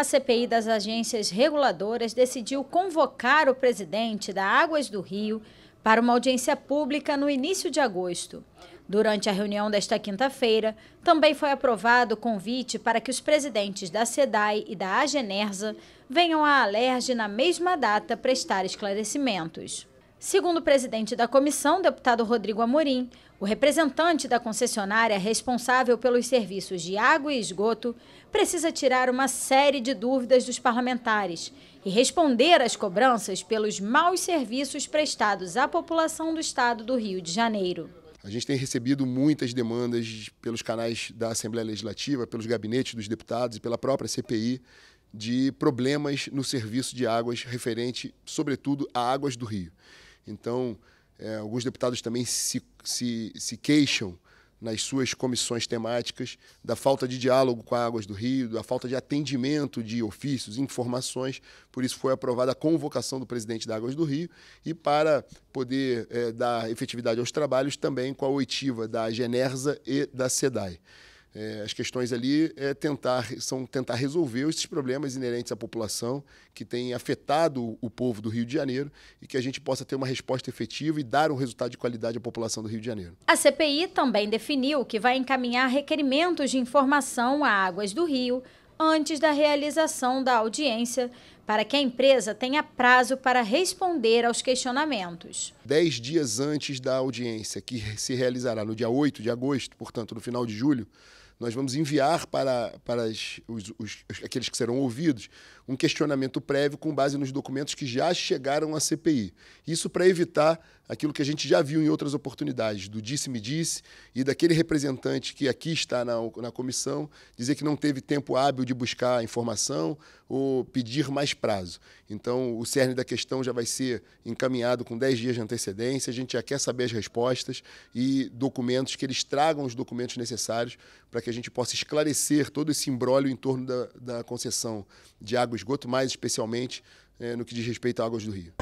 A CPI das agências reguladoras decidiu convocar o presidente da Águas do Rio para uma audiência pública no início de agosto. Durante a reunião desta quinta-feira, também foi aprovado o convite para que os presidentes da SEDAI e da AGENERSA venham à Alerj na mesma data prestar esclarecimentos. Segundo o presidente da comissão, deputado Rodrigo Amorim, o representante da concessionária responsável pelos serviços de água e esgoto precisa tirar uma série de dúvidas dos parlamentares e responder às cobranças pelos maus serviços prestados à população do estado do Rio de Janeiro. A gente tem recebido muitas demandas pelos canais da Assembleia Legislativa, pelos gabinetes dos deputados e pela própria CPI de problemas no serviço de águas referente, sobretudo, a águas do Rio. Então, é, alguns deputados também se, se, se queixam nas suas comissões temáticas da falta de diálogo com a Águas do Rio, da falta de atendimento de ofícios, informações. Por isso foi aprovada a convocação do presidente da Águas do Rio e para poder é, dar efetividade aos trabalhos também com a oitiva da Genersa e da SEDAI. É, as questões ali é tentar, são tentar resolver esses problemas inerentes à população que tem afetado o povo do Rio de Janeiro e que a gente possa ter uma resposta efetiva e dar um resultado de qualidade à população do Rio de Janeiro. A CPI também definiu que vai encaminhar requerimentos de informação a Águas do Rio antes da realização da audiência, para que a empresa tenha prazo para responder aos questionamentos. Dez dias antes da audiência, que se realizará no dia 8 de agosto, portanto, no final de julho, nós vamos enviar para, para as, os, os, aqueles que serão ouvidos um questionamento prévio com base nos documentos que já chegaram à CPI. Isso para evitar aquilo que a gente já viu em outras oportunidades, do disse-me-disse -disse, e daquele representante que aqui está na, na comissão dizer que não teve tempo hábil de buscar informação ou pedir mais prazo. Então, o cerne da questão já vai ser encaminhado com 10 dias de antecedência, a gente já quer saber as respostas e documentos, que eles tragam os documentos necessários para que a gente possa esclarecer todo esse imbróglio em torno da, da concessão de água e esgoto, mais especialmente eh, no que diz respeito a Águas do Rio.